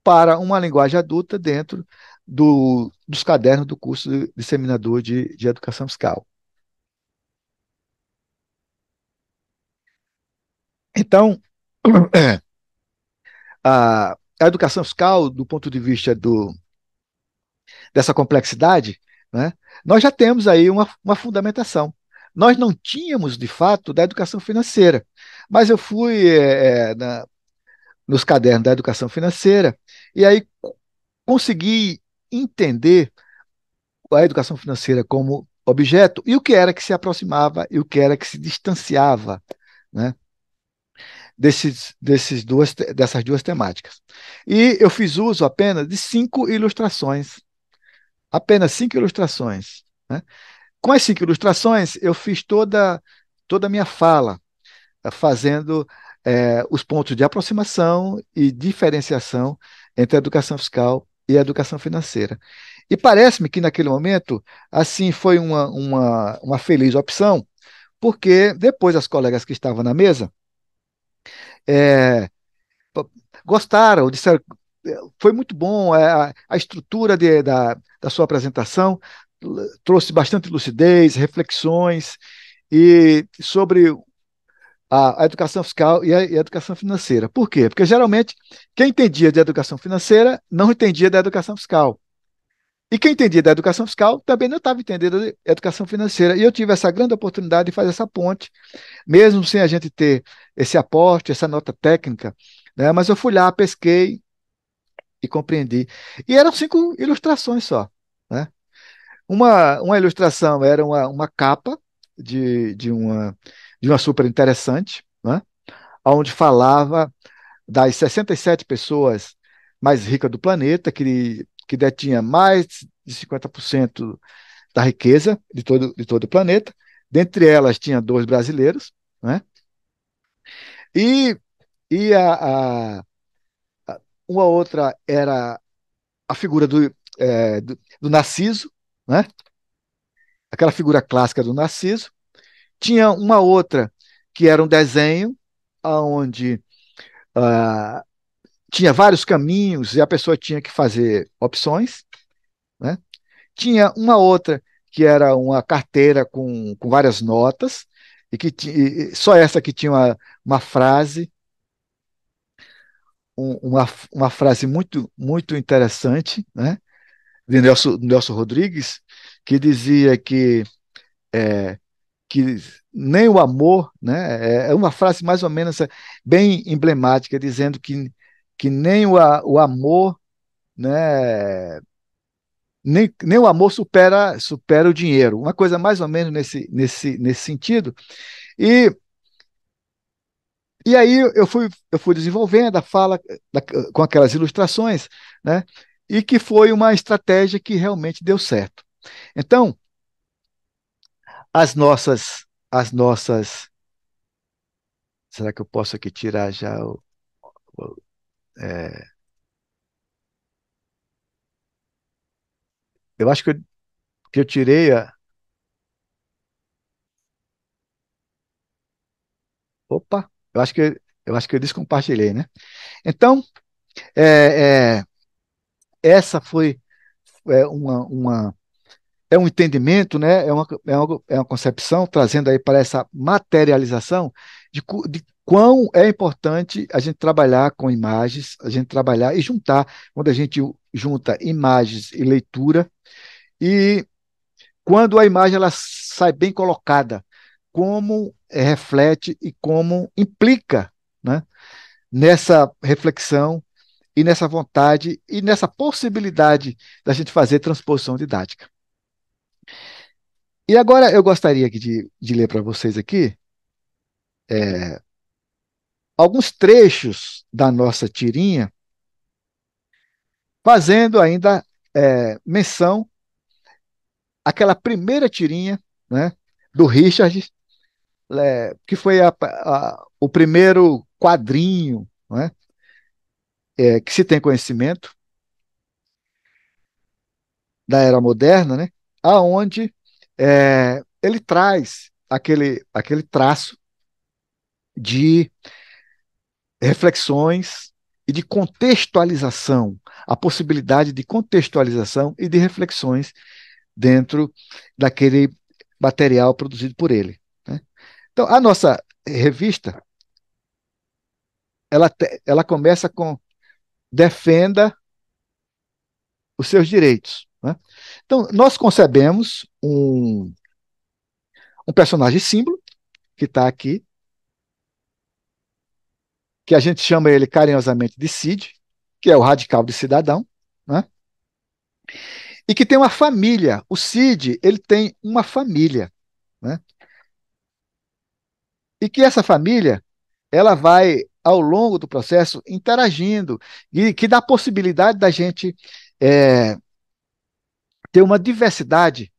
para uma linguagem adulta dentro do, dos cadernos do curso de disseminador de, de educação fiscal. Então, a, a educação fiscal, do ponto de vista do, dessa complexidade, né, nós já temos aí uma, uma fundamentação. Nós não tínhamos, de fato, da educação financeira, mas eu fui é, é na, nos cadernos da educação financeira e aí consegui entender a educação financeira como objeto e o que era que se aproximava e o que era que se distanciava né, desses, desses duas, dessas duas temáticas. E eu fiz uso apenas de cinco ilustrações. Apenas cinco ilustrações. Né? Com as cinco ilustrações, eu fiz toda, toda a minha fala, eh, fazendo é, os pontos de aproximação e diferenciação entre a educação fiscal e a educação financeira. E parece-me que naquele momento, assim foi uma, uma, uma feliz opção, porque depois as colegas que estavam na mesa é, gostaram, disseram é, foi muito bom é, a, a estrutura de, da, da sua apresentação trouxe bastante lucidez, reflexões e sobre a, a educação fiscal e a, e a, educação financeira. Por quê? Porque geralmente quem entendia de educação financeira não entendia da educação fiscal. E quem entendia da educação fiscal também não estava entendendo da educação financeira. E eu tive essa grande oportunidade de fazer essa ponte, mesmo sem a gente ter esse aporte, essa nota técnica. Né? Mas eu fui lá, pesquei e compreendi. E eram cinco ilustrações só. Né? Uma, uma ilustração era uma, uma capa de, de, uma, de uma super interessante, né? onde falava das 67 pessoas mais ricas do planeta, que, que detinha mais de 50% da riqueza de todo, de todo o planeta. Dentre elas tinha dois brasileiros, né? E, e a, a, uma outra era a figura do, é, do, do Narciso, né? aquela figura clássica do Narciso, tinha uma outra que era um desenho onde uh, ah, tinha vários caminhos e a pessoa tinha que fazer opções. Né? Tinha uma outra que era uma carteira com, com várias notas e que e só essa que tinha uma, uma frase uma, uma frase muito muito interessante né de Nelson, Nelson Rodrigues que dizia que é, que nem o amor, né? É, é uma frase mais ou menos é, bem emblemática, dizendo que, que nem o, o amor, né? Nem, nem o amor supera supera o dinheiro. Uma coisa mais ou menos nesse, nesse, nesse sentido. E e aí eu fui, eu fui desenvolvendo a fala da, com aquelas ilustrações, né? E que foi uma estratégia que realmente deu certo. Então, as nossas as nossas será que eu posso aqui tirar já o, o é, eu acho que eu, que eu tirei a opa eu acho que eu acho que eu descompartilhei né então é, é, essa foi é, uma, uma é um entendimento, né? é, uma, é, uma, é uma concepção trazendo aí para essa materialização de, de quão é importante a gente trabalhar com imagens, a gente trabalhar e juntar, quando a gente junta imagens e leitura, e quando a imagem ela sai bem colocada, como reflete e como implica né, nessa reflexão e nessa vontade e nessa possibilidade da gente fazer transposição didática. E agora eu gostaria de, de ler para vocês aqui é, alguns trechos da nossa tirinha, fazendo ainda é, menção àquela primeira tirinha né, do Richard, é, que foi a, a, o primeiro quadrinho né, é, que se tem conhecimento da era moderna, né, aonde é, ele traz aquele, aquele traço de reflexões e de contextualização, a possibilidade de contextualização e de reflexões dentro daquele material produzido por ele. Né? Então, a nossa revista ela, te, ela começa com defenda os seus direitos. Né? Então, nós concebemos um, um personagem símbolo, que está aqui, que a gente chama ele carinhosamente de Cid, que é o radical de cidadão, né? e que tem uma família. O Cid ele tem uma família. Né? E que essa família ela vai, ao longo do processo, interagindo, e que dá a possibilidade da gente é, ter uma diversidade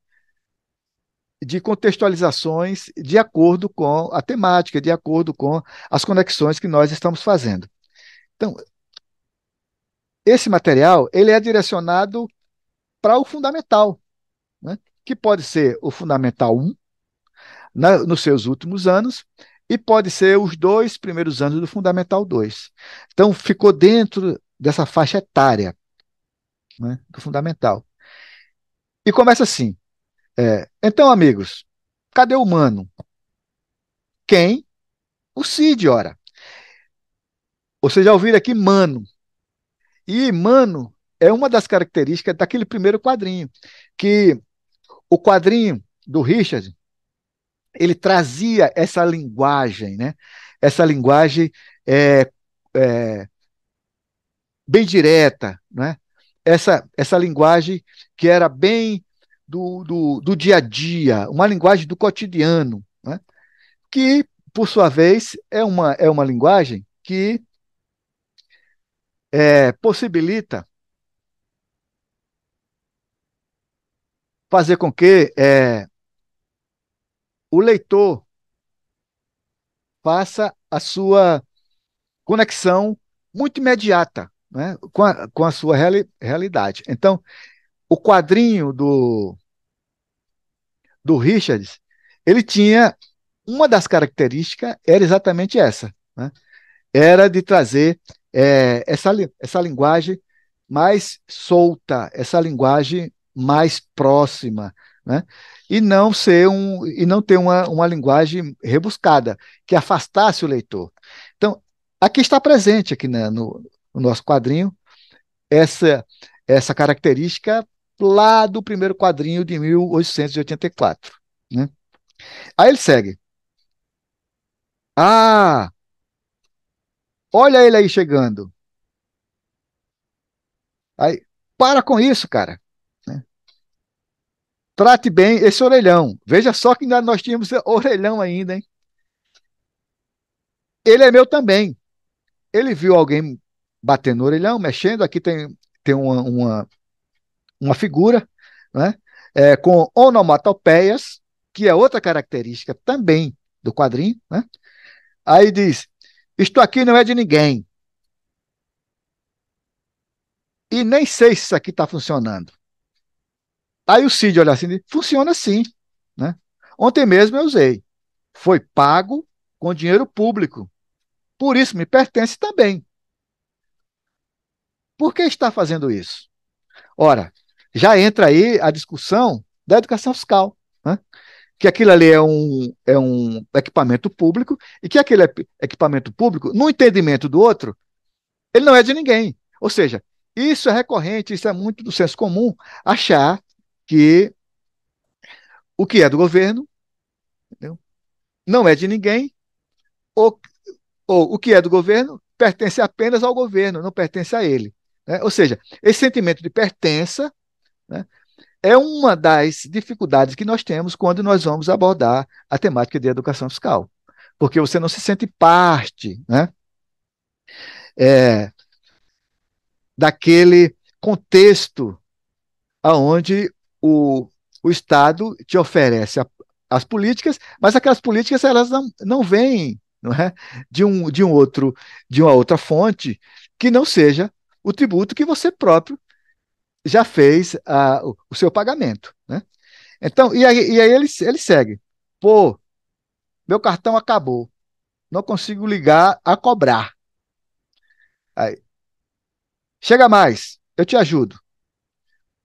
de contextualizações de acordo com a temática, de acordo com as conexões que nós estamos fazendo. Então, esse material ele é direcionado para o fundamental, né? que pode ser o fundamental 1, na, nos seus últimos anos, e pode ser os dois primeiros anos do fundamental 2. Então, ficou dentro dessa faixa etária né, do fundamental. E começa assim. É, então, amigos, cadê o mano? Quem? O Cid, ora. Vocês já ouviram aqui mano. E mano é uma das características daquele primeiro quadrinho, que o quadrinho do Richard, ele trazia essa linguagem, né? Essa linguagem é, é, bem direta, né? essa, essa linguagem que era bem do, do, do dia a dia, uma linguagem do cotidiano, né? que, por sua vez, é uma, é uma linguagem que é, possibilita fazer com que é, o leitor faça a sua conexão muito imediata né, com, a, com a sua reali realidade. Então, o quadrinho do, do Richards, ele tinha uma das características era exatamente essa, né? era de trazer é, essa, essa linguagem mais solta, essa linguagem mais próxima, né? e não ser um e não ter uma, uma linguagem rebuscada que afastasse o leitor. Então aqui está presente aqui né, no, no nosso quadrinho, essa, essa característica lá do primeiro quadrinho de 1884. Né? Aí ele segue. Ah! Olha ele aí chegando. Aí, para com isso, cara. Né? Trate bem esse orelhão. Veja só que nós tínhamos orelhão ainda, hein? Ele é meu também. Ele viu alguém batendo o orelhão, mexendo. Aqui tem, tem uma, uma, uma figura né? É, com onomatopeias, que é outra característica também do quadrinho. Né? Aí diz: Isto aqui não é de ninguém. E nem sei se isso aqui está funcionando. Aí o Cid olha assim: funciona sim. Né? Ontem mesmo eu usei. Foi pago com dinheiro público. Por isso me pertence também. Por que está fazendo isso? Ora, já entra aí a discussão da educação fiscal, né? que aquilo ali é um, é um equipamento público e que aquele equipamento público, no entendimento do outro, ele não é de ninguém. Ou seja, isso é recorrente, isso é muito do senso comum, achar que o que é do governo entendeu? não é de ninguém, ou, ou o que é do governo pertence apenas ao governo, não pertence a ele. Né? Ou seja, esse sentimento de pertença né, é uma das dificuldades que nós temos quando nós vamos abordar a temática de educação fiscal, porque você não se sente parte né, é, daquele contexto aonde o, o Estado te oferece a, as políticas, mas aquelas políticas elas não, não vêm não é? de, um, de um outro de uma outra fonte que não seja o tributo que você próprio já fez a, o, o, seu pagamento. Né? Então, e aí, e aí ele, ele segue. Pô, meu cartão acabou. Não consigo ligar a cobrar. Aí, chega mais, eu te ajudo.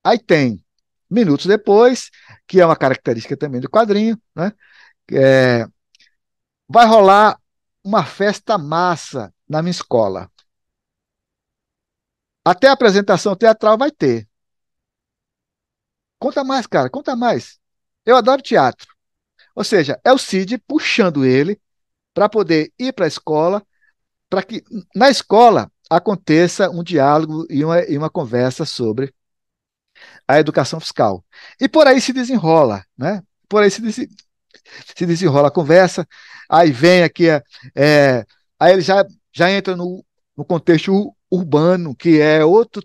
Aí tem minutos depois, que é uma característica também do quadrinho, né? É, vai rolar uma festa massa na minha escola. Até a apresentação teatral vai ter. Conta mais, cara, conta mais. Eu adoro teatro. Ou seja, é o Cid puxando ele para poder ir para a escola, para que na escola aconteça um diálogo e uma, e uma conversa sobre a educação fiscal. E por aí se desenrola, né? Por aí se, des se desenrola a conversa, aí vem aqui, é, aí ele já, já entra no, no contexto urbano, que é outro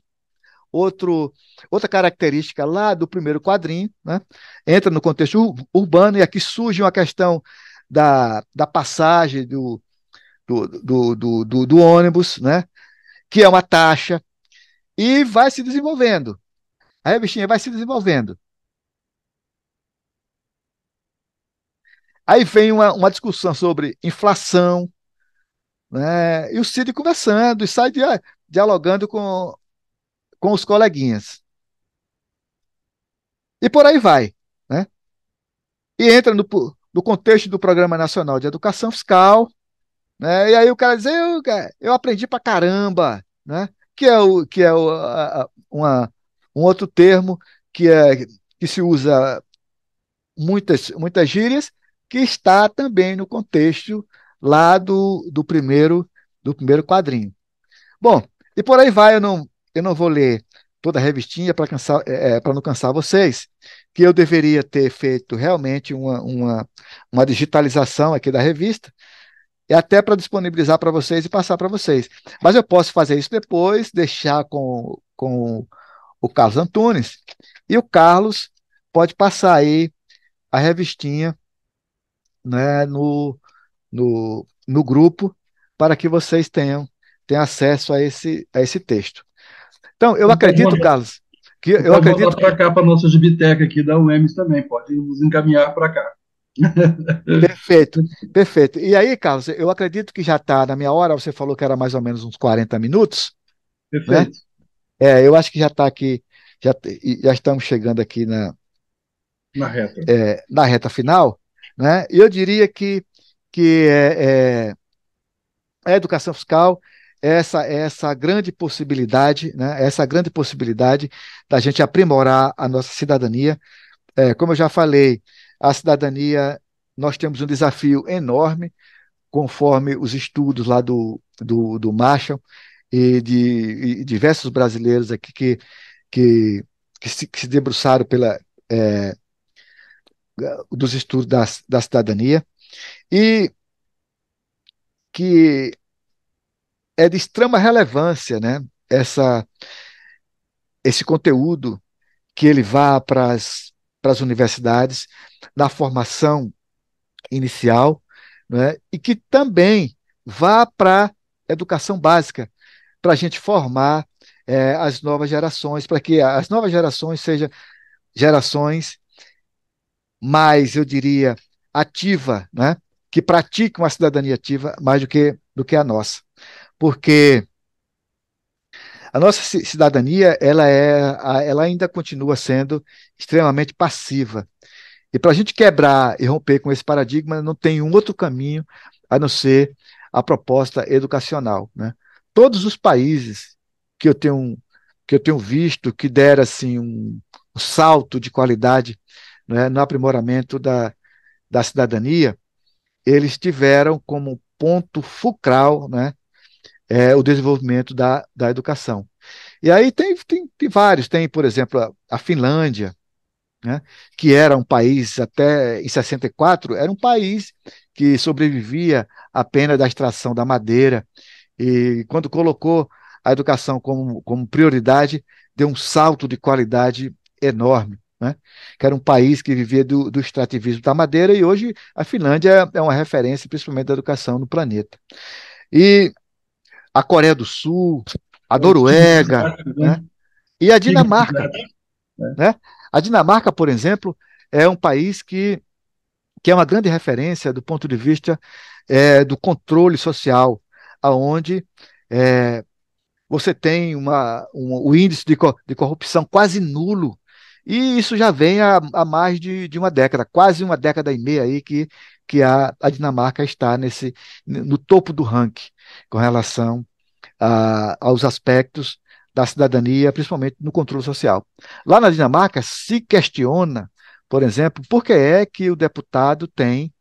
outro, outra característica lá do primeiro quadrinho, né? entra no contexto urbano e aqui surge uma questão da, da passagem do, do, do, do, do ônibus, né? que é uma taxa, e vai se desenvolvendo. A revistinha vai se desenvolvendo. Aí vem uma, uma discussão sobre inflação, né? e o Cid conversando, e sai de. Ah, dialogando com, com os coleguinhas. E por aí vai. Né? E entra no, no contexto do Programa Nacional de Educação Fiscal. Né? E aí o cara diz, eu, é, eu aprendi pra caramba, né? que é, o, que é o, a, uma, um outro termo que, é, que se usa muitas, muitas gírias, que está também no contexto lá do, do primeiro do primeiro quadrinho. Bom, e por aí vai, eu não, eu não vou ler toda a revistinha para é, é não cansar vocês, que eu deveria ter feito realmente uma, uma, uma digitalização aqui da revista, e até para disponibilizar para vocês e passar para vocês. Mas eu posso fazer isso depois, deixar com, com o Carlos Antunes, e o Carlos pode passar aí a revistinha né, no, no, no grupo para que vocês tenham tem acesso a esse, a esse texto. Então, eu então, acredito, uma... Carlos, que eu então, acredito. para cá para a nossa biblioteca aqui da UEMS também, pode nos encaminhar para cá. perfeito, perfeito. E aí, Carlos, eu acredito que já está na minha hora, você falou que era mais ou menos uns 40 minutos. Né? Perfeito. Né? É, eu acho que já está aqui, já, já estamos chegando aqui na, na, reta. É, na reta final. Né? E eu diria que, que é, é a é educação fiscal essa essa grande possibilidade, né, essa grande possibilidade da gente aprimorar a nossa cidadania. É, como eu já falei, a cidadania, nós temos um desafio enorme, conforme os estudos lá do, do, do Marshall e de e diversos brasileiros aqui que, que, que, se, que se debruçaram pela, é, dos estudos da, da cidadania. E que é de extrema relevância, né? Essa, esse conteúdo que ele vá para as universidades na formação inicial, né? E que também vá para educação básica para a gente formar é, as novas gerações, para que as novas gerações sejam gerações mais, eu diria, ativa, né? Que praticam a cidadania ativa mais do que do que a nossa porque a nossa cidadania ela, é, ela ainda continua sendo extremamente passiva. E para a gente quebrar e romper com esse paradigma, não tem um outro caminho a não ser a proposta educacional. Né? Todos os países que eu tenho, que eu tenho visto que deram assim, um, um salto de qualidade né, no aprimoramento da, da cidadania, eles tiveram como ponto fulcral né, é, o desenvolvimento da, da educação. E aí tem, tem, tem vários, tem, por exemplo, a, a Finlândia, né, que era um país até em 64, era um país que sobrevivia apenas da extração da madeira, e quando colocou a educação como, como prioridade, deu um salto de qualidade enorme. Né? que era um país que vivia do, do, extrativismo da madeira, e hoje a Finlândia é, é uma referência, principalmente da educação no planeta. E a Coreia do Sul, a Noruega, né? e a Dinamarca. Né? né? A Dinamarca, por exemplo, é um país que, que é uma grande referência do ponto de vista é, do controle social, aonde é, você tem uma, um, o índice de, de corrupção quase nulo. E isso já vem há, há mais de, de, uma década, quase uma década e meia aí que que a, a Dinamarca está nesse, no topo do ranking com relação a, aos aspectos da cidadania, principalmente no controle social. Lá na Dinamarca se questiona, por exemplo, por que é que o deputado tem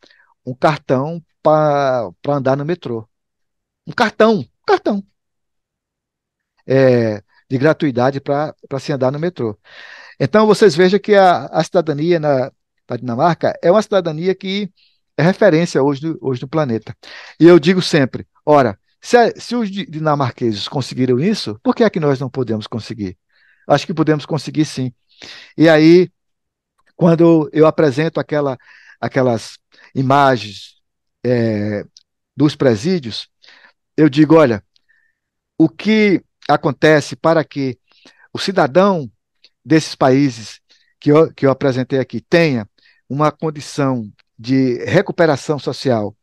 um cartão para andar no metrô. Um cartão, um cartão. É, de gratuidade para se andar no metrô. Então, vocês vejam que a, a cidadania na, na Dinamarca é uma cidadania que é referência hoje no, hoje no planeta. E eu digo sempre: ora, se, se os dinamarqueses conseguiram isso, por que é que nós não podemos conseguir? Acho que podemos conseguir sim. E aí, quando eu apresento aquela, aquelas imagens é, dos presídios, eu digo: olha, o que acontece para que o cidadão desses países que eu, que eu apresentei aqui tenha uma condição de recuperação social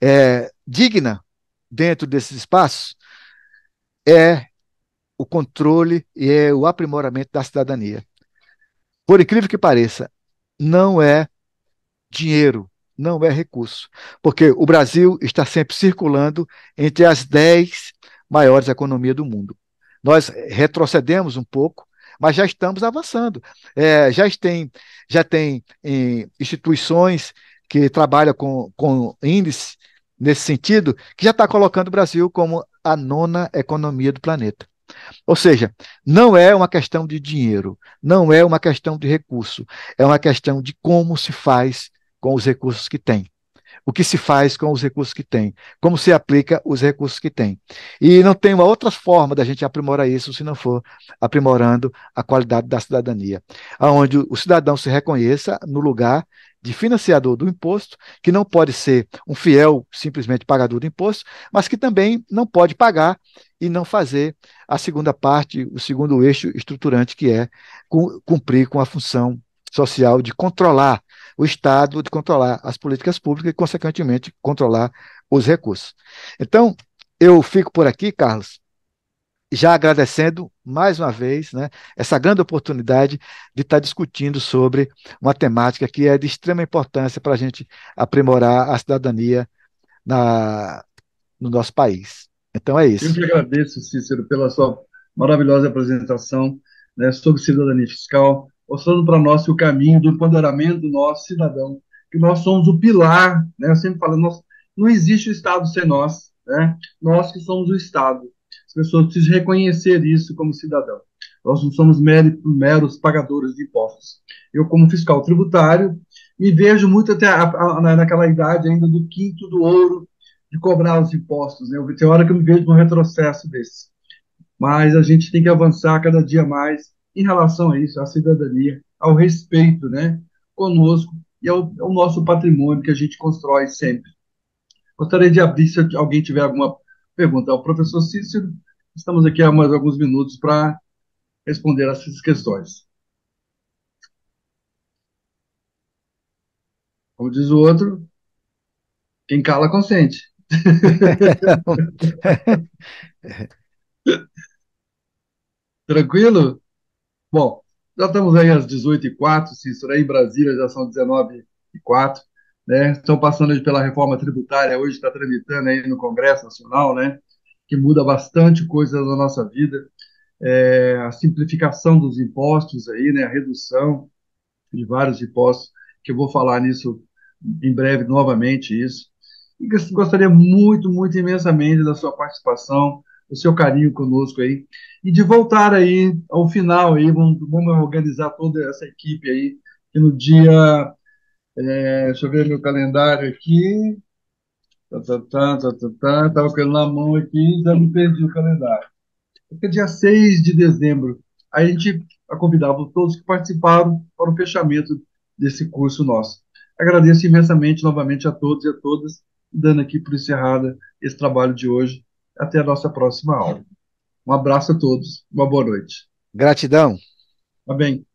é, digna dentro desses espaços é o controle e é o aprimoramento da cidadania. Por incrível que pareça, não é dinheiro, não é recurso, porque o Brasil está sempre circulando entre as dez maiores economias do mundo. Nós retrocedemos um pouco mas já estamos avançando. É, já tem, já tem em, instituições que trabalham com, com índice nesse sentido, que já está colocando o Brasil como a nona economia do planeta. Ou seja, não é uma questão de dinheiro, não é uma questão de recurso, é uma questão de como se faz com os recursos que tem o que se faz com os recursos que tem, como se aplica os recursos que tem. E não tem uma outra forma da gente aprimorar isso se não for aprimorando a qualidade da cidadania, aonde o cidadão se reconheça no lugar de financiador do imposto, que não pode ser um fiel, simplesmente pagador do imposto, mas que também não pode pagar e não fazer a segunda parte, o segundo eixo estruturante, que é cumprir com a função social de controlar o Estado de controlar as políticas públicas e, consequentemente, controlar os recursos. Então, eu fico por aqui, Carlos, já agradecendo mais uma vez né, essa grande oportunidade de estar discutindo sobre uma temática que é de extrema importância para a gente aprimorar a cidadania na, no nosso país. Então é isso. Eu que agradeço, Cícero, pela sua maravilhosa apresentação né, sobre cidadania fiscal, mostrando para nós o caminho do empoderamento do nosso cidadão, que nós somos o pilar, né? Eu sempre falo, nós, não existe o Estado sem nós, né? Nós que somos o Estado. As pessoas precisam reconhecer isso como cidadão. Nós não somos meros pagadores de impostos. Eu, como fiscal tributário, me vejo muito até a, a, naquela idade ainda do quinto do ouro de cobrar os impostos. Né? Tem hora que eu me vejo num retrocesso desse. Mas a gente tem que avançar cada dia mais em relação a isso, à cidadania, ao respeito né, conosco e ao, ao nosso patrimônio que a gente constrói sempre. Gostaria de abrir, se alguém tiver alguma pergunta ao professor Cícero, estamos aqui há mais alguns minutos para responder essas questões. Como diz o outro, quem cala consente. Tranquilo? Bom, já estamos aí às 18h04, Cícero, aí em Brasília já são 19h04, né? Estão passando aí pela reforma tributária, hoje está tramitando aí no Congresso Nacional, né? Que muda bastante coisa na nossa vida. É, a simplificação dos impostos aí, né? A redução de vários impostos, que eu vou falar nisso em breve novamente isso. E gostaria muito, muito imensamente da sua participação o seu carinho conosco aí e de voltar aí ao final aí vamos, vamos organizar toda essa equipe aí que no dia é, deixa eu ver meu calendário aqui tá, tá, tá, tá, tá, tá, tava na mão aqui já me perdi o calendário é dia 6 de dezembro a gente a convidava todos que participaram para o fechamento desse curso nosso agradeço imensamente novamente a todos e a todas dando aqui por encerrada esse trabalho de hoje até a nossa próxima aula. Um abraço a todos, uma boa noite. Gratidão. Tá